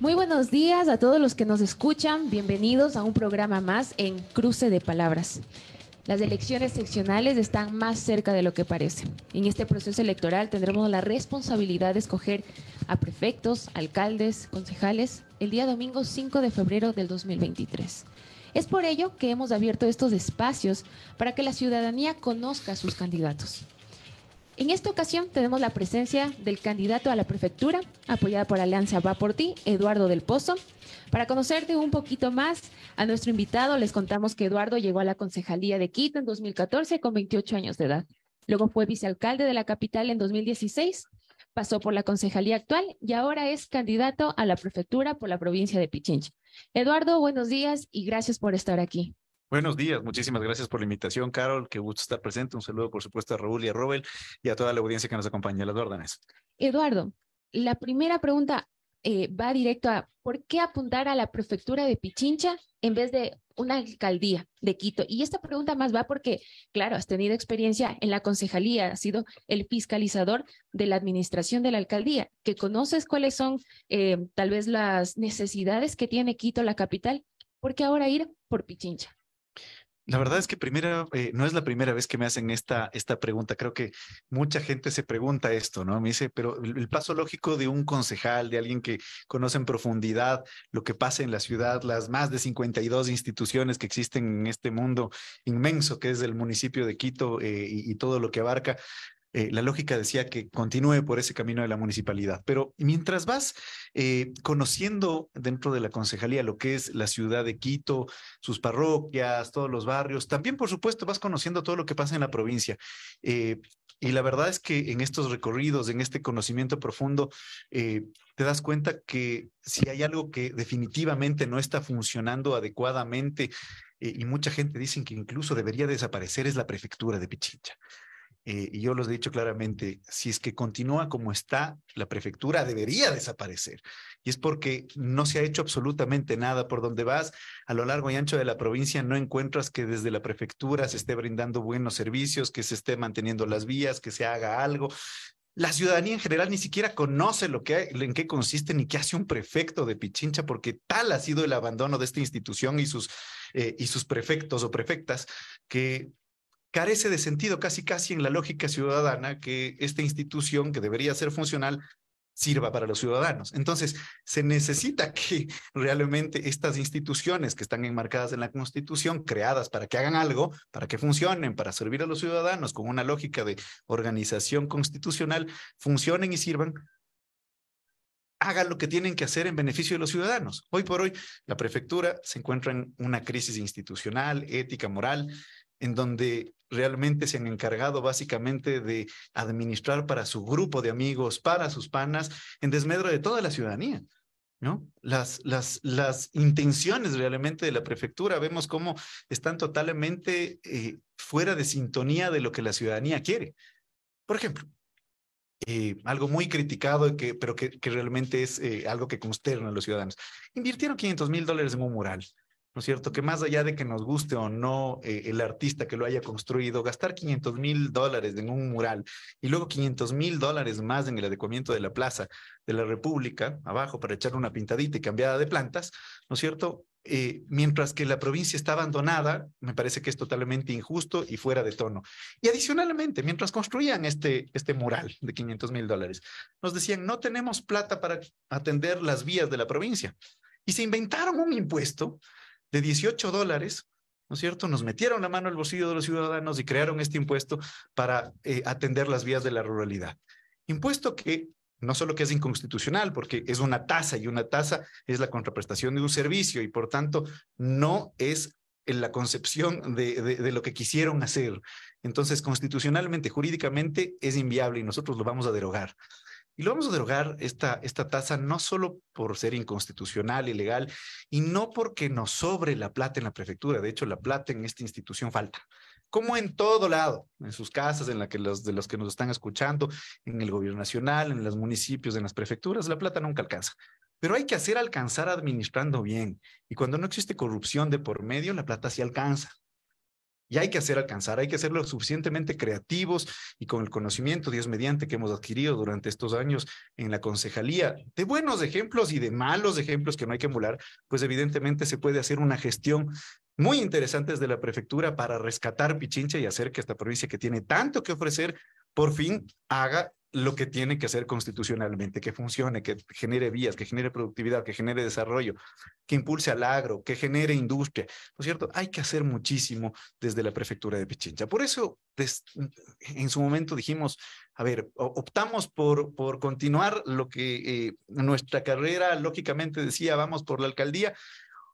Muy buenos días a todos los que nos escuchan. Bienvenidos a un programa más en Cruce de Palabras. Las elecciones seccionales están más cerca de lo que parece. En este proceso electoral tendremos la responsabilidad de escoger a prefectos, alcaldes, concejales el día domingo 5 de febrero del 2023. Es por ello que hemos abierto estos espacios para que la ciudadanía conozca a sus candidatos. En esta ocasión tenemos la presencia del candidato a la prefectura, apoyada por Alianza Va por Ti, Eduardo del Pozo. Para conocerte un poquito más a nuestro invitado, les contamos que Eduardo llegó a la concejalía de Quito en 2014 con 28 años de edad. Luego fue vicealcalde de la capital en 2016 pasó por la concejalía actual y ahora es candidato a la prefectura por la provincia de Pichincha. Eduardo, buenos días y gracias por estar aquí. Buenos días, muchísimas gracias por la invitación, Carol. Qué gusto estar presente. Un saludo, por supuesto, a Raúl y a Robel y a toda la audiencia que nos acompaña. Las órdenes. Eduardo, la primera pregunta, eh, va directo a por qué apuntar a la prefectura de Pichincha en vez de una alcaldía de Quito. Y esta pregunta más va porque, claro, has tenido experiencia en la concejalía, has sido el fiscalizador de la administración de la alcaldía, que conoces cuáles son eh, tal vez las necesidades que tiene Quito, la capital. ¿Por qué ahora ir por Pichincha? La verdad es que primera, eh, no es la primera vez que me hacen esta, esta pregunta. Creo que mucha gente se pregunta esto, ¿no? Me dice, pero el, paso lógico de un concejal, de alguien que conoce en profundidad lo que pasa en la ciudad, las más de 52 instituciones que existen en este mundo inmenso que es el municipio de Quito eh, y, todo lo que abarca, eh, la lógica decía que continúe por ese camino de la municipalidad. Pero mientras vas eh, conociendo dentro de la concejalía lo que es la ciudad de Quito, sus parroquias, todos los barrios, también por supuesto vas conociendo todo lo que pasa en la provincia. Eh, y la verdad es que en estos recorridos, en este conocimiento profundo, te das cuenta que si hay algo que definitivamente no está funcionando adecuadamente, y mucha gente dice que incluso debería desaparecer, es la prefectura de Pichincha. Eh, y yo los he dicho claramente, si es que continúa como está, la prefectura debería desaparecer. Y es porque no se ha hecho absolutamente nada. Por donde vas, a lo largo y ancho de la provincia, no encuentras que desde la prefectura se esté brindando buenos servicios, que se esté manteniendo las vías, que se haga algo. La ciudadanía en general ni siquiera conoce lo que, en qué consiste ni qué hace un prefecto de Pichincha, porque tal ha sido el abandono de esta institución y sus, eh, y sus prefectos o prefectas que carece de sentido casi casi en la lógica ciudadana que esta institución que debería ser funcional sirva para los ciudadanos. Entonces, se necesita que realmente estas instituciones que están enmarcadas en la Constitución, creadas para que hagan algo, para que funcionen, para servir a los ciudadanos con una lógica de organización constitucional, funcionen y sirvan hagan lo que tienen que hacer en beneficio de los ciudadanos. Hoy por hoy, la prefectura se encuentra en una crisis institucional, ética, moral, en donde realmente se han encargado básicamente de administrar para su grupo de amigos, para sus panas, en desmedro de toda la ciudadanía. ¿No? Las, las, las intenciones realmente de la prefectura, vemos cómo están totalmente eh, fuera de sintonía de lo que la ciudadanía quiere. Por ejemplo, eh, algo muy criticado, que, pero que, realmente es eh, algo que consterna a los ciudadanos. Invirtieron 500 mil dólares en un mural. ¿no es cierto? Que más allá de que nos guste o no eh, el artista que lo haya construido, gastar 500 mil dólares en un mural y luego 500 mil dólares más en el adecuamiento de la Plaza de la República, abajo, para echar una pintadita y cambiada de plantas, ¿no es cierto? Eh, mientras que la provincia está abandonada, me parece que es totalmente injusto y fuera de tono. Y adicionalmente, mientras construían este, este mural de 500 mil dólares, nos decían, no tenemos plata para atender las vías de la provincia. Y se inventaron un impuesto de 18 dólares, ¿no es cierto? Nos metieron la mano al bolsillo de los ciudadanos y crearon este impuesto para eh, atender las vías de la ruralidad. Impuesto que no solo que es inconstitucional, porque es una tasa y una tasa es la contraprestación de un servicio y por tanto no es en la concepción de, lo que quisieron hacer. Entonces, constitucionalmente, jurídicamente, es inviable y nosotros lo vamos a derogar. Y lo vamos a derogar esta, esta tasa no solo por ser inconstitucional, ilegal, y no porque nos sobre la plata en la prefectura. De hecho, la plata en esta institución falta. Como en todo lado, en sus casas, en la que los de los que nos están escuchando, en el gobierno nacional, en los municipios, en las prefecturas, la plata nunca alcanza. Pero hay que hacer alcanzar administrando bien. Y cuando no existe corrupción de por medio, la plata sí alcanza. Y hay que hacer alcanzar, hay que ser suficientemente creativos y con el conocimiento, Dios mediante, que hemos adquirido durante estos años en la concejalía, de buenos ejemplos y de malos ejemplos que no hay que emular, pues evidentemente se puede hacer una gestión muy interesante desde la prefectura para rescatar Pichincha y hacer que esta provincia que tiene tanto que ofrecer, por fin haga lo que tiene que hacer constitucionalmente, que funcione, que genere vías, que genere productividad, que genere desarrollo, que impulse al agro, que genere industria. ¿No es cierto? Hay que hacer muchísimo desde la prefectura de Pichincha. Por eso, en su momento dijimos, a ver, optamos por, por continuar lo que eh, nuestra carrera lógicamente decía, vamos por la alcaldía,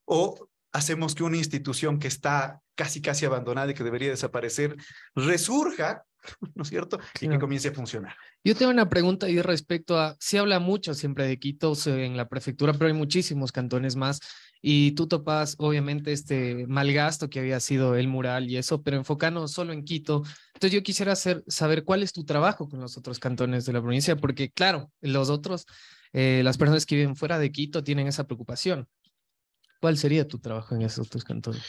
o hacemos que una institución que está casi, casi abandonada y que debería desaparecer, resurja, ¿no es cierto? Y que comience a funcionar. Yo tengo una pregunta ahí respecto a, se habla mucho siempre de Quito en la prefectura, pero hay muchísimos cantones más y tú topas obviamente este mal gasto que había sido el mural y eso, pero enfocando solo en Quito. Entonces yo quisiera hacer, saber cuál es tu trabajo con los otros cantones de la provincia, porque claro, los otros, eh, las personas que viven fuera de Quito tienen esa preocupación. ¿Cuál sería tu trabajo en esos dos cantones?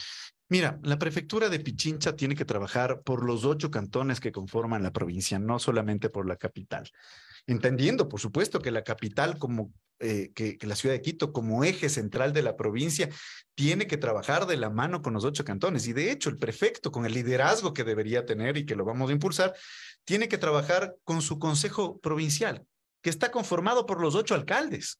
Mira, la prefectura de Pichincha tiene que trabajar por los ocho cantones que conforman la provincia, no solamente por la capital. Entendiendo, por supuesto, que la capital, como eh, que, la ciudad de Quito, como eje central de la provincia, tiene que trabajar de la mano con los ocho cantones. Y de hecho, el prefecto, con el liderazgo que debería tener y que lo vamos a impulsar, tiene que trabajar con su consejo provincial, que está conformado por los ocho alcaldes.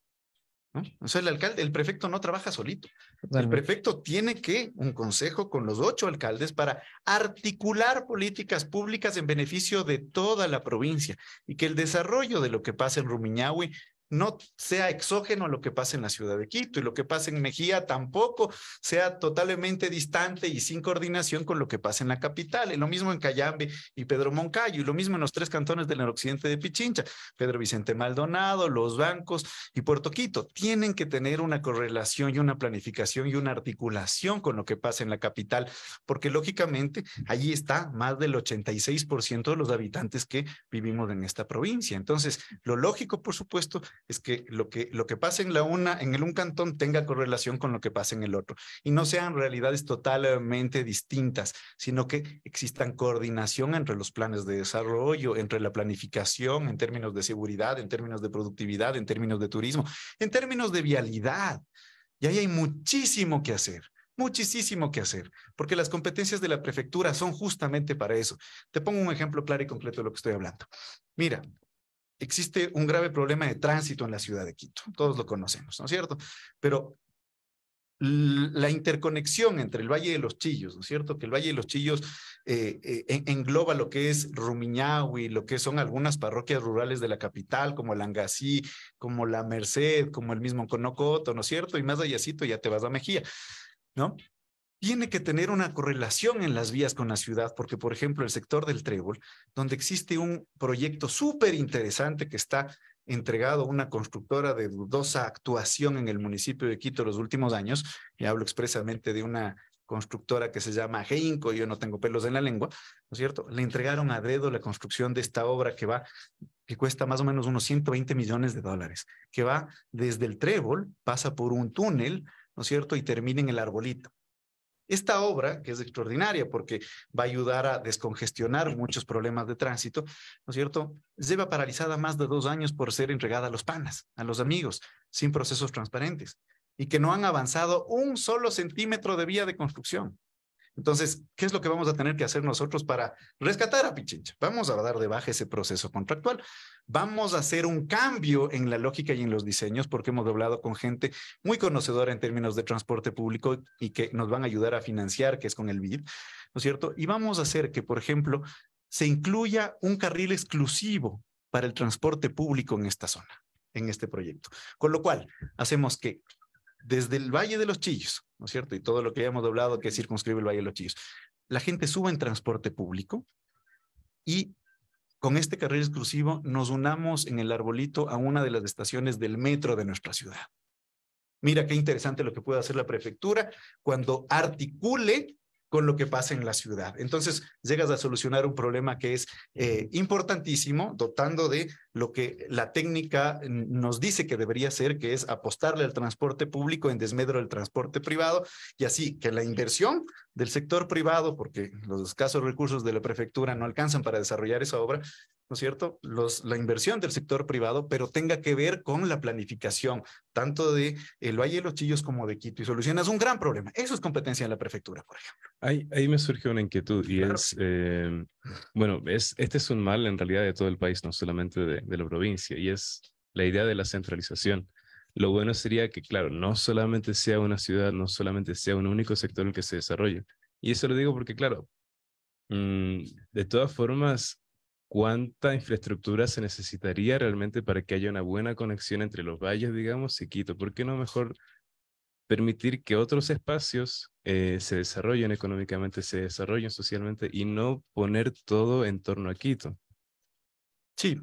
¿no? el alcalde, el prefecto no trabaja solito. El prefecto tiene que un consejo con los ocho alcaldes para articular políticas públicas en beneficio de toda la provincia y que el desarrollo de lo que pasa en Rumiñahui no sea exógeno lo que pasa en la ciudad de Quito y lo que pasa en Mejía tampoco sea totalmente distante y sin coordinación con lo que pasa en la capital. Y lo mismo en Cayambe y Pedro Moncayo y lo mismo en los tres cantones del noroccidente de Pichincha, Pedro Vicente Maldonado, Los Bancos y Puerto Quito. Tienen que tener una correlación y una planificación y una articulación con lo que pasa en la capital, porque lógicamente allí está más del 86% de los habitantes que vivimos en esta provincia. Entonces, lo lógico, por supuesto, es que lo que, lo que pasa en, la una, en el un cantón tenga correlación con lo que pasa en el otro y no sean realidades totalmente distintas, sino que existan coordinación entre los planes de desarrollo, entre la planificación en términos de seguridad, en términos de productividad, en términos de turismo, en términos de vialidad. Y ahí hay muchísimo que hacer muchísimo que hacer, porque las competencias de la prefectura son justamente para eso. Te pongo un ejemplo claro y concreto de lo que estoy hablando. Mira, existe un grave problema de tránsito en la ciudad de Quito. Todos lo conocemos, ¿no es cierto? Pero la interconexión entre el Valle de los Chillos, ¿no es cierto? Que el Valle de los Chillos eh, eh, engloba lo que es Rumiñahui, lo que son algunas parroquias rurales de la capital, como Langasí, como La Merced, como el mismo Conocoto, ¿no es cierto? Y más allácito ya te vas a Mejía, ¿no? tiene que tener una correlación en las vías con la ciudad, porque, por ejemplo, el sector del Trébol, donde existe un proyecto súper interesante que está entregado a una constructora de dudosa actuación en el municipio de Quito los últimos años, y hablo expresamente de una constructora que se llama Geinco, yo no tengo pelos en la lengua, ¿no es cierto? Le entregaron a dedo la construcción de esta obra que va, que cuesta más o menos unos 120 millones de dólares, que va desde el trébol, pasa por un túnel, ¿no es cierto? Y termina en el arbolito. Esta obra, que es extraordinaria porque va a ayudar a descongestionar muchos problemas de tránsito, ¿no es cierto? Lleva paralizada más de dos años por ser entregada a los panas, a los amigos, sin procesos transparentes y que no han avanzado un solo centímetro de vía de construcción. Entonces, ¿qué es lo que vamos a tener que hacer nosotros para rescatar a Pichincha? Vamos a dar de baja ese proceso contractual. Vamos a hacer un cambio en la lógica y en los diseños porque hemos hablado con gente muy conocedora en términos de transporte público y que nos van a ayudar a financiar, que es con el BID, ¿no es cierto? Y vamos a hacer que, por ejemplo, se incluya un carril exclusivo para el transporte público en esta zona, en este proyecto. Con lo cual, hacemos que desde el Valle de los Chillos ¿no es cierto? Y todo lo que hayamos doblado que circunscribe el Valle de los Chillos. La gente sube en transporte público y con este carril exclusivo nos unamos en el arbolito a una de las estaciones del metro de nuestra ciudad. Mira qué interesante lo que puede hacer la prefectura cuando articule con lo que pasa en la ciudad. Entonces, llegas a solucionar un problema que es eh, importantísimo, dotando de lo que la técnica nos dice que debería ser, que es apostarle al transporte público en desmedro del transporte privado, y así que la inversión del sector privado, porque los escasos recursos de la prefectura no alcanzan para desarrollar esa obra, ¿no es cierto? Los, la inversión del sector privado, pero tenga que ver con la planificación tanto de eh, el Valle de los Chillos como de Quito y es un gran problema. Eso es competencia de la prefectura, por ejemplo. Ahí, ahí me surgió una inquietud y es, eh, bueno, es, este es un mal en realidad de todo el país, no solamente de, de la provincia, y es la idea de la centralización. Lo bueno sería que, claro, no solamente sea una ciudad, no solamente sea un único sector en el que se desarrolle. Y eso lo digo porque, claro, mm, de todas formas, cuánta infraestructura se necesitaría realmente para que haya una buena conexión entre los valles, digamos, y Quito. ¿Por qué no mejor permitir que otros espacios eh, se desarrollen económicamente, se desarrollen socialmente y no poner todo en torno a Quito? Sí,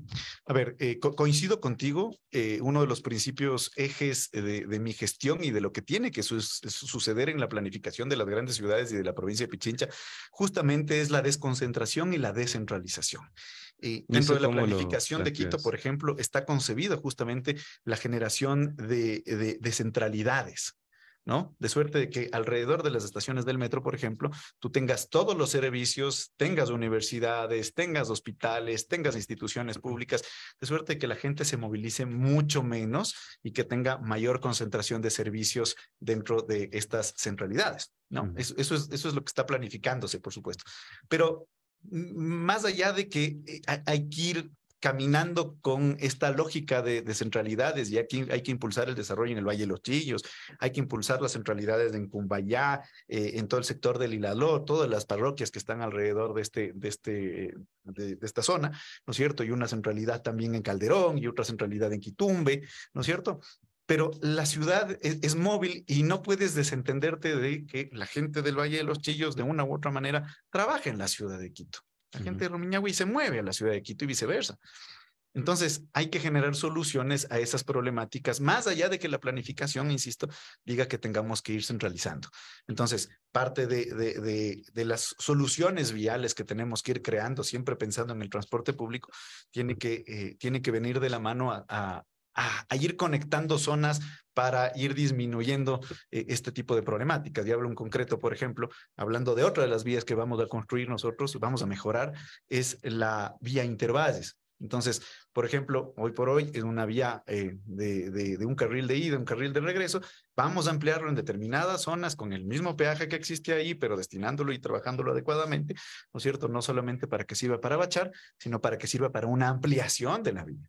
a ver, eh, coincido contigo. Eh, uno de los principios ejes de, mi gestión y de lo que tiene que suceder en la planificación de las grandes ciudades y de la provincia de Pichincha, justamente es la desconcentración y la descentralización. Eh, y dentro de la planificación de Quito, por ejemplo, está concebida justamente la generación de, de centralidades, de suerte de que alrededor de las estaciones del metro, por ejemplo, tú tengas todos los servicios, tengas universidades, tengas hospitales, tengas instituciones públicas, de suerte de que la gente se movilice mucho menos y que tenga mayor concentración de servicios dentro de estas centralidades, ¿no? Eso, eso, es, eso es lo que está planificándose, por supuesto. Pero más allá de que eh, hay que ir caminando con esta lógica de, centralidades y aquí hay que impulsar el desarrollo en el Valle de los Chillos, hay que impulsar las centralidades en Cumbayá, eh, en todo el sector del Hilaló, todas las parroquias que están alrededor de, este, de, este, de, esta zona, ¿no es cierto? Y una centralidad también en Calderón y otra centralidad en Quitumbe, ¿no es cierto? pero la ciudad es, es, móvil y no puedes desentenderte de que la gente del Valle de los Chillos, de una u otra manera, trabaja en la ciudad de Quito. La gente de Rumiñahui se mueve a la ciudad de Quito y viceversa. Entonces, hay que generar soluciones a esas problemáticas, más allá de que la planificación, insisto, diga que tengamos que ir centralizando. Entonces, parte de, de, las soluciones viales que tenemos que ir creando, siempre pensando en el transporte público, tiene que, eh, tiene que venir de la mano a, a, ir conectando zonas para ir disminuyendo eh, este tipo de problemáticas. Y hablo en concreto, por ejemplo, hablando de otra de las vías que vamos a construir nosotros, vamos a mejorar, es la vía interbases. Entonces, por ejemplo, hoy por hoy es una vía eh, de, de, un carril de ida, un carril de regreso. Vamos a ampliarlo en determinadas zonas con el mismo peaje que existe ahí, pero destinándolo y trabajándolo adecuadamente, ¿no es cierto? No solamente para que sirva para bachar, sino para que sirva para una ampliación de la vía.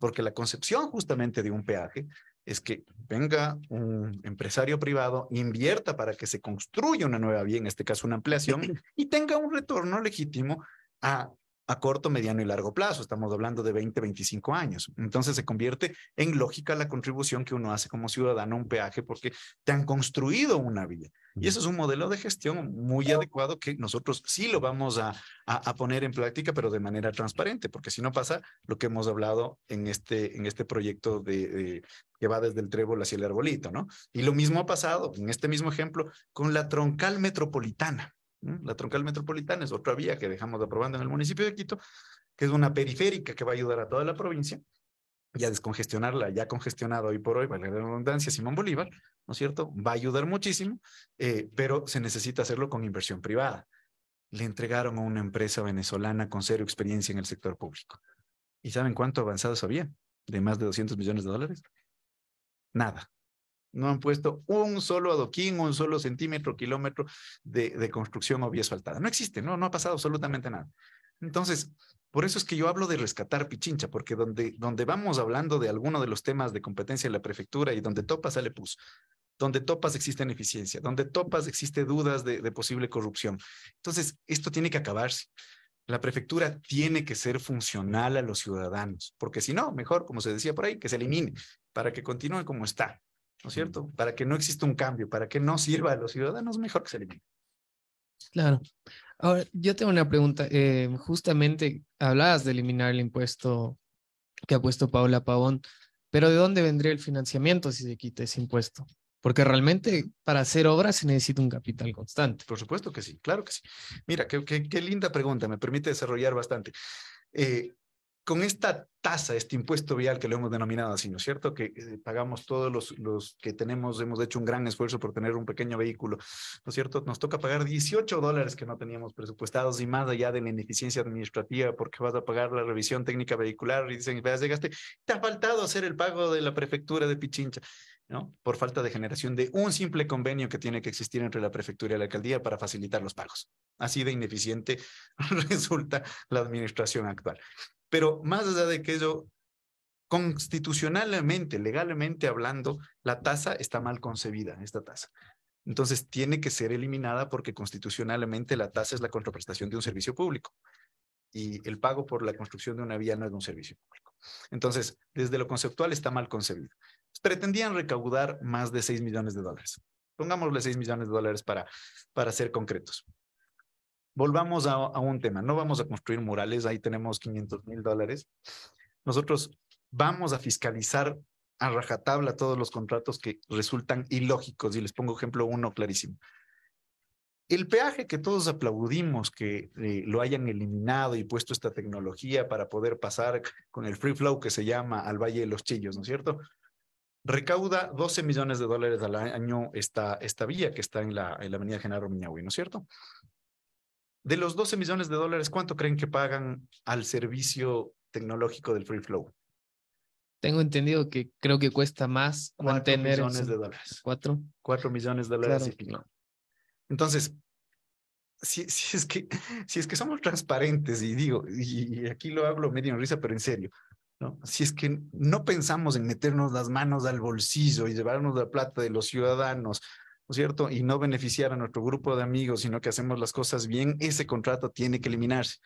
Porque la concepción justamente de un peaje es que venga un empresario privado, invierta para que se construya una nueva vía, en este caso una ampliación, y tenga un retorno legítimo a, a corto, mediano y largo plazo. Estamos hablando de 20, 25 años. Entonces se convierte en lógica la contribución que uno hace como ciudadano a un peaje porque te han construido una vía. Y eso es un modelo de gestión muy adecuado que nosotros sí lo vamos a, poner en práctica, pero de manera transparente, porque si no pasa lo que hemos hablado en este, en este proyecto de, que va desde el trébol hacia el arbolito, ¿no? Y lo mismo ha pasado, en este mismo ejemplo, con la troncal metropolitana. La troncal metropolitana es otra vía que dejamos aprobando en el municipio de Quito, que es una periférica que va a ayudar a toda la provincia ya descongestionarla ya congestionado hoy por hoy, valga la redundancia, Simón Bolívar, ¿no es cierto? Va a ayudar muchísimo, eh, pero se necesita hacerlo con inversión privada. Le entregaron a una empresa venezolana con cero experiencia en el sector público. ¿Y saben cuánto avanzados había? De más de 200 millones de dólares. Nada. No han puesto un solo adoquín, un solo centímetro, kilómetro de, construcción o vía asfaltada. No existe, no, no ha pasado absolutamente nada. Entonces, por eso es que yo hablo de rescatar Pichincha, porque donde, donde vamos hablando de alguno de los temas de competencia en la prefectura y donde topas sale pus, donde topas existe ineficiencia, donde topas existe dudas de, de posible corrupción. Entonces, esto tiene que acabarse. La prefectura tiene que ser funcional a los ciudadanos, porque si no, mejor, como se decía por ahí, que se elimine para que continúe como está, ¿no es cierto? Para que no exista un cambio, para que no sirva a los ciudadanos, mejor que se elimine. Claro. Ahora, yo tengo una pregunta. Eh, justamente hablabas de eliminar el impuesto que ha puesto Paula Pavón, pero ¿de dónde vendría el financiamiento si se quita ese impuesto? Porque realmente para hacer obras se necesita un capital constante. Por supuesto que sí, claro que sí. Mira, qué, qué, qué linda pregunta, me permite desarrollar bastante. Eh, con esta tasa, este impuesto vial que lo hemos denominado así, ¿no es cierto? Que eh, pagamos todos los, los, que tenemos, hemos hecho un gran esfuerzo por tener un pequeño vehículo, ¿no es cierto? Nos toca pagar 18 dólares que no teníamos presupuestados y más allá de la ineficiencia administrativa porque vas a pagar la revisión técnica vehicular y dicen, veas, llegaste, te ha faltado hacer el pago de la prefectura de Pichincha. ¿no? por falta de generación de un simple convenio que tiene que existir entre la prefectura y la alcaldía para facilitar los pagos. Así de ineficiente resulta la administración actual. Pero más allá de que eso, constitucionalmente, legalmente hablando, la tasa está mal concebida, esta tasa. Entonces tiene que ser eliminada porque constitucionalmente la tasa es la contraprestación de un servicio público y el pago por la construcción de una vía no es un servicio público. Entonces, desde lo conceptual está mal concebido. Pretendían recaudar más de 6 millones de dólares. Pongámosle 6 millones de dólares para, para ser concretos volvamos a, un tema. No vamos a construir murales, ahí tenemos 500 mil dólares. Nosotros vamos a fiscalizar a rajatabla todos los contratos que resultan ilógicos. Y les pongo ejemplo uno clarísimo. El peaje que todos aplaudimos que eh, lo hayan eliminado y puesto esta tecnología para poder pasar con el free flow que se llama al Valle de los Chillos, ¿no es cierto? Recauda 12 millones de dólares al año esta, esta vía que está en la, en la avenida General Miñahui, ¿no es cierto? De los 12 millones de dólares, ¿cuánto creen que pagan al servicio tecnológico del Free Flow? Tengo entendido que creo que cuesta más cuatro millones de dólares. ¿Cuatro? Cuatro millones de dólares. Entonces, si, si, es que, si es que somos transparentes, y digo, y aquí lo hablo medio en risa, pero en serio, ¿no? si es que no pensamos en meternos las manos al bolsillo y llevarnos la plata de los ciudadanos ¿no es cierto? Y no beneficiar a nuestro grupo de amigos, sino que hacemos las cosas bien, ese contrato tiene que eliminarse.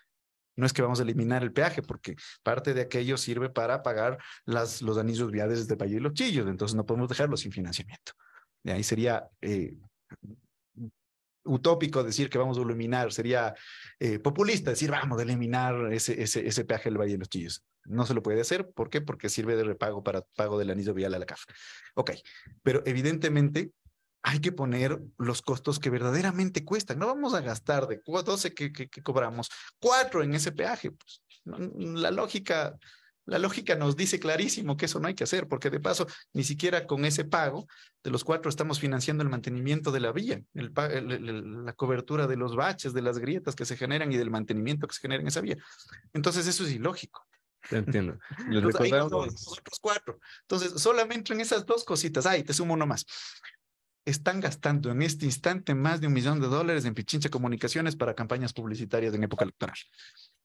No es que vamos a eliminar el peaje, porque parte de aquello sirve para pagar las, los anillos viales de Valle y los Chillos, entonces no podemos dejarlo sin financiamiento. De ahí sería eh, utópico decir que vamos a eliminar, sería eh, populista decir vamos a eliminar ese, ese, ese peaje del Valle de los Chillos. No se lo puede hacer, ¿por qué? Porque sirve de repago para pago del anillo vial a la CAF. Ok, pero evidentemente hay que poner los costos que verdaderamente cuestan. No vamos a gastar de 12 que, que, cobramos, 4 en ese peaje. Pues, la lógica la lógica nos dice clarísimo que eso no hay que hacer, porque de paso, ni siquiera con ese pago de los cuatro estamos financiando el mantenimiento de la vía, el, la cobertura de los baches, de las grietas que se generan y del mantenimiento que se genera en esa vía. Entonces, eso es ilógico. entiendo. Entonces, los otros cuatro. Entonces, solamente en esas dos cositas, ahí te sumo uno más están gastando en este instante más de un millón de dólares en Pichincha Comunicaciones para campañas publicitarias en época electoral.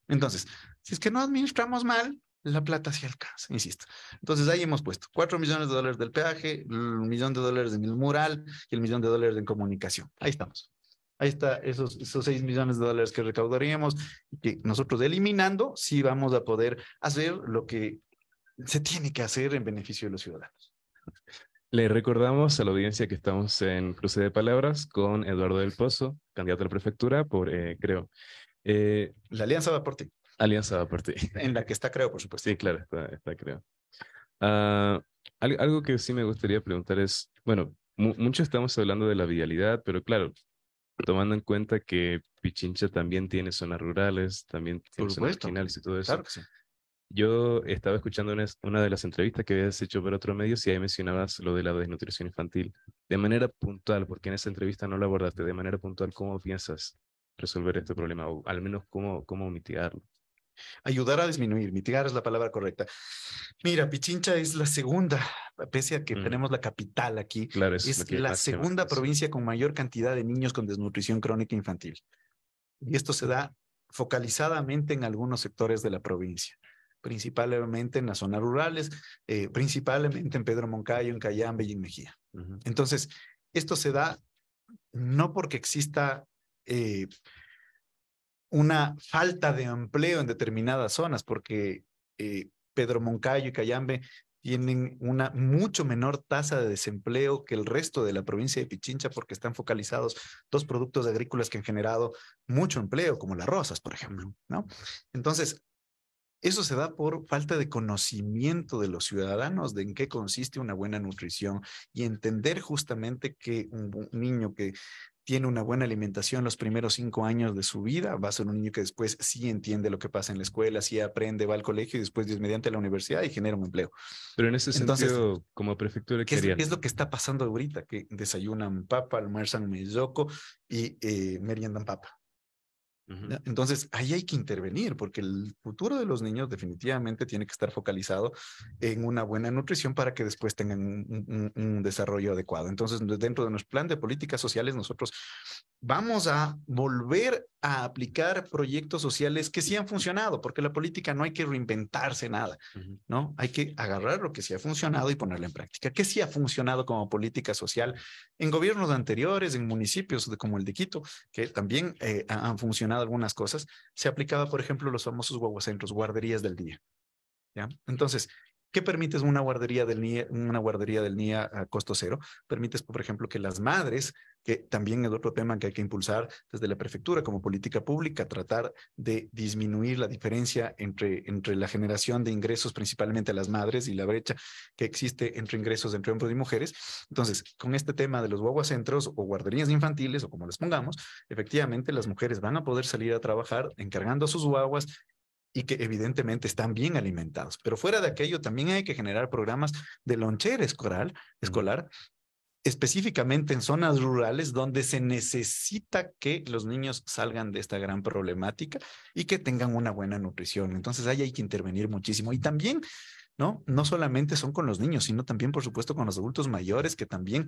Entonces, si es que no administramos mal, la plata se alcanza, insisto. Entonces ahí hemos puesto cuatro millones de dólares del peaje, un millón de dólares en el mural y el millón de dólares en comunicación. Ahí estamos. Ahí está esos, esos 6 millones de dólares que recaudaríamos y que nosotros eliminando sí vamos a poder hacer lo que se tiene que hacer en beneficio de los ciudadanos. Le recordamos a la audiencia que estamos en cruce de palabras con Eduardo del Pozo, candidato a la prefectura por eh, Creo. Eh, la Alianza va por ti. Alianza va por ti. En la que está Creo, por supuesto. Sí, claro, está, Creo. Ah, algo que sí me gustaría preguntar es, bueno, mucho estamos hablando de la vialidad, pero claro, tomando en cuenta que Pichincha también tiene zonas rurales, también tiene zonas marginales y todo eso. Claro que sí. Yo estaba escuchando una, de las entrevistas que habías hecho por otro medio y ahí mencionabas lo de la desnutrición infantil. De manera puntual, porque en esa entrevista no lo abordaste, de manera puntual, ¿cómo piensas resolver este problema o al menos cómo, cómo mitigarlo? Ayudar a disminuir, mitigar es la palabra correcta. Mira, Pichincha es la segunda, pese a que tenemos la capital aquí, es la segunda provincia con mayor cantidad de niños con desnutrición crónica infantil. Y esto se da focalizadamente en algunos sectores de la provincia principalmente en las zonas rurales, eh, principalmente en Pedro Moncayo, en Cayambe y en Mejía. Entonces, esto se da no porque exista eh, una falta de empleo en determinadas zonas, porque eh, Pedro Moncayo y Cayambe tienen una mucho menor tasa de desempleo que el resto de la provincia de Pichincha porque están focalizados dos productos agrícolas que han generado mucho empleo, como las rosas, por ejemplo, ¿no? Entonces, eso se da por falta de conocimiento de los ciudadanos de en qué consiste una buena nutrición y entender justamente que un, niño que tiene una buena alimentación los primeros cinco años de su vida, va a ser un niño que después sí entiende lo que pasa en la escuela, sí aprende, va al colegio y después mediante la universidad y genera un empleo. Pero en ese sentido, como prefectura, ¿qué, es, lo que está pasando ahorita? Que desayunan papa, almuerzan meyoco y eh, meriendan papa. Entonces, ahí hay que intervenir porque el futuro de los niños definitivamente tiene que estar focalizado en una buena nutrición para que después tengan un desarrollo adecuado. Entonces, dentro de nuestro plan de políticas sociales, nosotros vamos a volver a aplicar proyectos sociales que sí han funcionado, porque la política no hay que reinventarse nada, ¿no? Hay que agarrar lo que sí ha funcionado y ponerlo en práctica. ¿Qué sí ha funcionado como política social en gobiernos anteriores, en municipios como el de Quito, que también eh, han funcionado algunas cosas? Se aplicaba, por ejemplo, los famosos guaguacentros, guarderías del día. ¿ya? Entonces, ¿Qué permites una guardería del NIA, una guardería del a costo cero? Permites, por ejemplo, que las madres, que también es otro tema que hay que impulsar desde la prefectura como política pública, tratar de disminuir la diferencia entre, entre la generación de ingresos, principalmente a las madres, y la brecha que existe entre ingresos entre hombres y mujeres. Entonces, con este tema de los guaguacentros o guarderías infantiles, o como les pongamos, efectivamente las mujeres van a poder salir a trabajar encargando a sus guaguas, y que evidentemente están bien alimentados. Pero fuera de aquello, también hay que generar programas de lonchera escolar, escolar específicamente en zonas rurales donde se necesita que los niños salgan de esta gran problemática y que tengan una buena nutrición. Entonces ahí hay que intervenir muchísimo. Y también, ¿no? No solamente son con los niños, sino también, por supuesto, con los adultos mayores, que también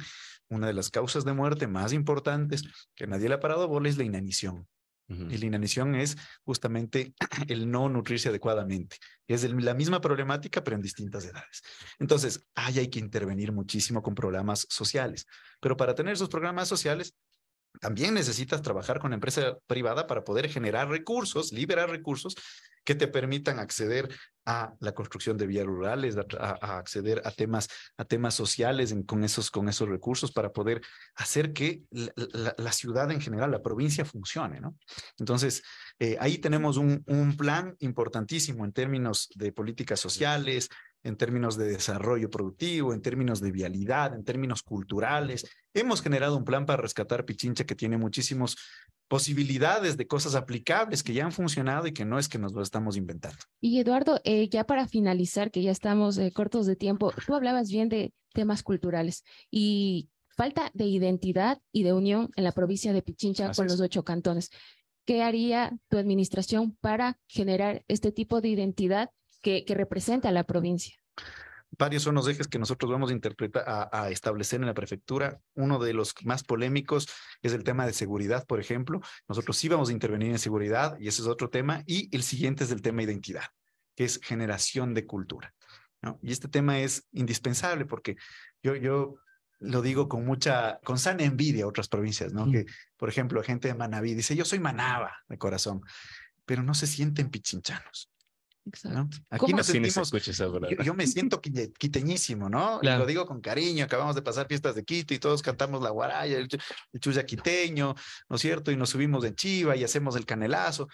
una de las causas de muerte más importantes que nadie le ha parado bola es la inanición. Y la inanición es justamente el no nutrirse adecuadamente. Es la misma problemática, pero en distintas edades. Entonces, ahí hay que intervenir muchísimo con programas sociales. Pero para tener esos programas sociales, también necesitas trabajar con la empresa privada para poder generar recursos, liberar recursos que te permitan acceder a la construcción de vías rurales, a, acceder a temas, a temas sociales con, esos, con esos recursos para poder hacer que la, ciudad en general, la provincia funcione, ¿no? Entonces, eh, ahí tenemos un, un, plan importantísimo en términos de políticas sociales, en términos de desarrollo productivo, en términos de vialidad, en términos culturales. Hemos generado un plan para rescatar Pichincha que tiene muchísimas posibilidades de cosas aplicables que ya han funcionado y que no es que nos lo estamos inventando. Y Eduardo, eh, ya para finalizar, que ya estamos eh, cortos de tiempo, tú hablabas bien de temas culturales y falta de identidad y de unión en la provincia de Pichincha con los ocho cantones. ¿Qué haría tu administración para generar este tipo de identidad que, representa la provincia? Varios son los ejes que nosotros vamos a interpretar, a, establecer en la prefectura. Uno de los más polémicos es el tema de seguridad, por ejemplo. Nosotros sí vamos a intervenir en seguridad y ese es otro tema. Y el siguiente es el tema de identidad, que es generación de cultura. Y este tema es indispensable porque yo, yo lo digo con mucha, con sana envidia a otras provincias, ¿no? Que, por ejemplo, gente de Manabí dice, yo soy manaba de corazón, pero no se sienten pichinchanos. Exacto. Aquí yo, me siento quiteñísimo, ¿no? lo digo con cariño, acabamos de pasar fiestas de Quito y todos cantamos la guaraya, el, el chuya quiteño, ¿no es cierto? Y nos subimos de chiva y hacemos el canelazo.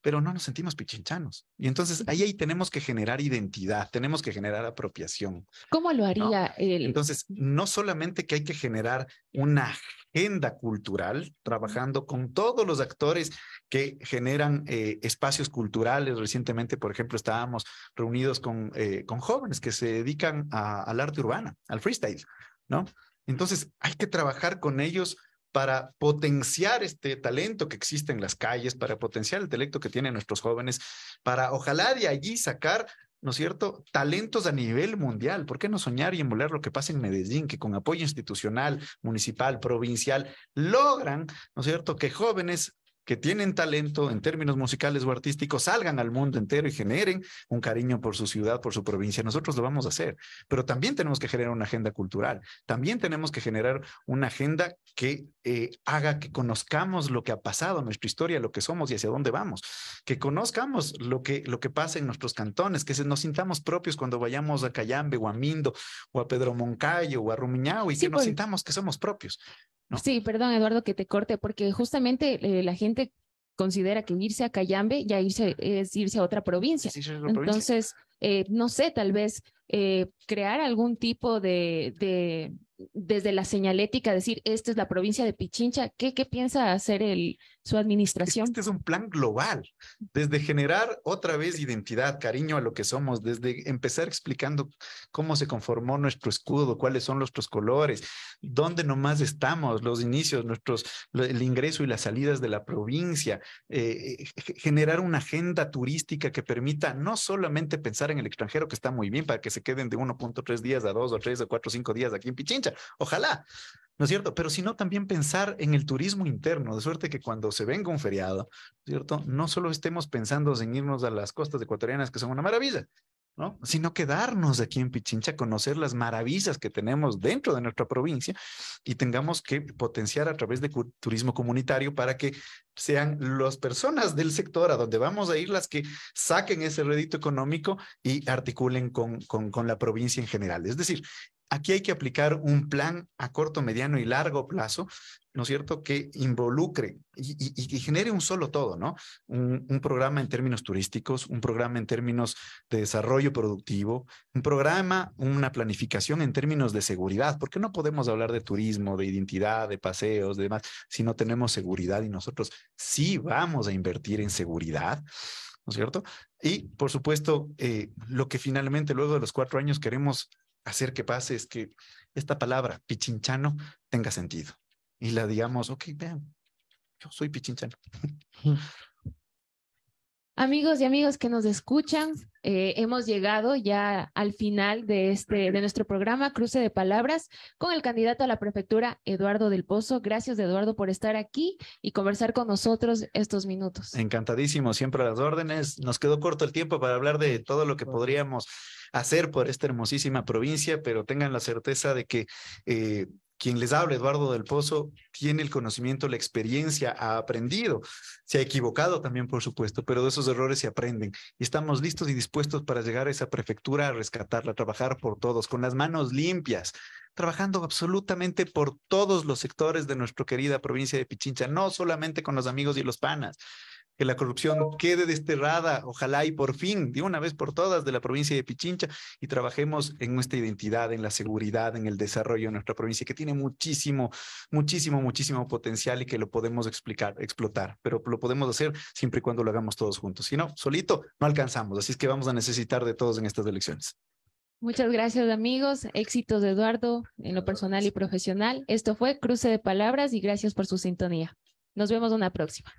Pero no nos sentimos pichinchanos. Y entonces ahí, ahí tenemos que generar identidad, tenemos que generar apropiación. ¿Cómo lo haría él? Entonces, no solamente que hay que generar una agenda cultural, trabajando con todos los actores que generan eh, espacios culturales. Recientemente, por ejemplo, estábamos reunidos con, eh, con jóvenes que se dedican al arte urbana, al freestyle, ¿no? Entonces, hay que trabajar con ellos para potenciar este talento que existe en las calles, para potenciar el talento que tienen nuestros jóvenes, para ojalá de allí sacar ¿no es cierto?, talentos a nivel mundial. ¿Por qué no soñar y emular lo que pasa en Medellín, que con apoyo institucional, municipal, provincial, logran, ¿no es cierto?, que jóvenes que tienen talento en términos musicales o artísticos salgan al mundo entero y generen un cariño por su ciudad, por su provincia. Nosotros lo vamos a hacer, pero también tenemos que generar una agenda cultural, también tenemos que generar una agenda que eh, haga que conozcamos lo que ha pasado, nuestra historia, lo que somos y hacia dónde vamos, que conozcamos lo que, lo que pasa en nuestros cantones, que se, nos sintamos propios cuando vayamos a Cayambe o a Mindo o a Pedro Moncayo o a Rumiñao y que nos pues sintamos que somos propios. Sí, perdón Eduardo que te corte, porque justamente eh, la gente considera que irse a Cayambe ya irse, es irse a otra provincia. Entonces, Eh, no sé, tal vez eh, crear algún tipo de, desde la señalética, decir, esta es la provincia de Pichincha, ¿qué, qué piensa hacer el, su administración. Este es un plan global, desde generar otra vez identidad, cariño a lo que somos, desde empezar explicando cómo se conformó nuestro escudo, cuáles son nuestros colores, dónde nomás estamos, los inicios, nuestros, el ingreso y las salidas de la provincia, eh, eh, generar una agenda turística que permita no solamente pensar en el extranjero, que está muy bien para que se queden de 1.3 días a 2 o 3 o 4 o 5 días aquí en Pichincha, ojalá, ¿no es cierto? Pero sino también pensar en el turismo interno, de suerte que cuando se venga un feriado, ¿no es cierto? No solo estemos pensando en irnos a las costas ecuatorianas, que son una maravilla, ¿no? Sino quedarnos aquí en Pichincha, conocer las maravillas que tenemos dentro de nuestra provincia y tengamos que potenciar a través de turismo comunitario para que sean las personas del sector a donde vamos a ir las que saquen ese rédito económico y articulen con, con, con la provincia en general. Es decir, Aquí hay que aplicar un plan a corto, mediano y largo plazo, ¿no es cierto?, que involucre y, genere un solo todo, ¿no? Un, programa en términos turísticos, un programa en términos de desarrollo productivo, un programa, una planificación en términos de seguridad, porque no podemos hablar de turismo, de identidad, de paseos, de demás, si no tenemos seguridad y nosotros sí vamos a invertir en seguridad. ¿no es cierto? Y, por supuesto, eh, lo que finalmente luego de los cuatro años queremos hacer que pase es que esta palabra, pichinchano, tenga sentido. Y la digamos, ok, vean, yo soy pichinchano. Amigos y amigos que nos escuchan, eh, hemos llegado ya al final de, este, de nuestro programa Cruce de Palabras con el candidato a la prefectura, Eduardo del Pozo. Gracias, Eduardo, por estar aquí y conversar con nosotros estos minutos. Encantadísimo, siempre a las órdenes. Nos quedó corto el tiempo para hablar de todo lo que podríamos hacer por esta hermosísima provincia, pero tengan la certeza de que eh, quien les habla, Eduardo del Pozo, tiene el conocimiento, la experiencia, ha aprendido, se ha equivocado también, por supuesto, pero de esos errores se aprenden y estamos listos y dispuestos para llegar a esa prefectura, a rescatarla, a trabajar por todos, con las manos limpias, trabajando absolutamente por todos los sectores de nuestra querida provincia de Pichincha, no solamente con los amigos y los panas, que la corrupción quede desterrada, ojalá y por fin, de una vez por todas, de la provincia de Pichincha y trabajemos en nuestra identidad, en la seguridad, en el desarrollo de nuestra provincia, que tiene muchísimo, muchísimo, muchísimo potencial y que lo podemos explicar, explotar, pero lo podemos hacer siempre y cuando lo hagamos todos juntos. Si no, solito no alcanzamos, así es que vamos a necesitar de todos en estas elecciones. Muchas gracias amigos, éxitos de Eduardo en lo personal y profesional. Esto fue Cruce de Palabras y gracias por su sintonía. Nos vemos una próxima.